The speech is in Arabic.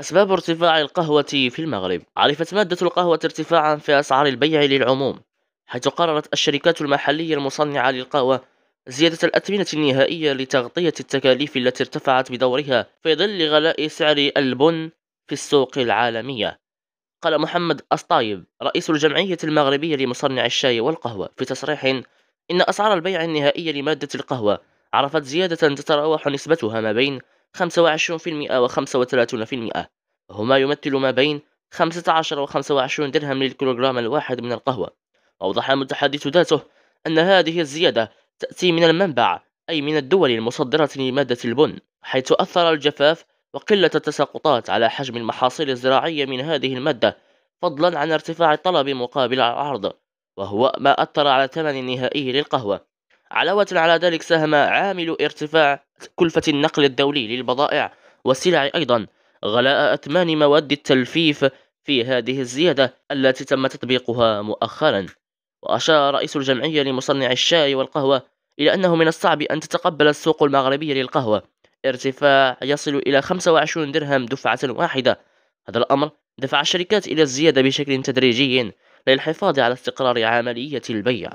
أسباب ارتفاع القهوة في المغرب عرفت مادة القهوة ارتفاعا في أسعار البيع للعموم حيث قررت الشركات المحلية المصنعة للقهوة زيادة الأثمنة النهائية لتغطية التكاليف التي ارتفعت بدورها في ظل غلاء سعر البن في السوق العالمية قال محمد أسطايب رئيس الجمعية المغربية لمصنع الشاي والقهوة في تصريح إن أسعار البيع النهائية لمادة القهوة عرفت زيادة تتراوح نسبتها ما بين 25% و 35% وهما يمثل ما بين 15 و 25 درهم للكيلوغرام الواحد من القهوة أوضح المتحدث ذاته أن هذه الزيادة تأتي من المنبع أي من الدول المصدرة لمادة البن حيث أثر الجفاف وقلة التساقطات على حجم المحاصيل الزراعية من هذه المادة فضلا عن ارتفاع الطلب مقابل العرض وهو ما أثر على الثمن النهائي للقهوة علاوة على ذلك ساهم عامل ارتفاع كلفة النقل الدولي للبضائع والسلع أيضا غلاء أثمان مواد التلفيف في هذه الزيادة التي تم تطبيقها مؤخرا وأشار رئيس الجمعية لمصنع الشاي والقهوة إلى أنه من الصعب أن تتقبل السوق المغربية للقهوة ارتفاع يصل إلى 25 درهم دفعة واحدة هذا الأمر دفع الشركات إلى الزيادة بشكل تدريجي للحفاظ على استقرار عملية البيع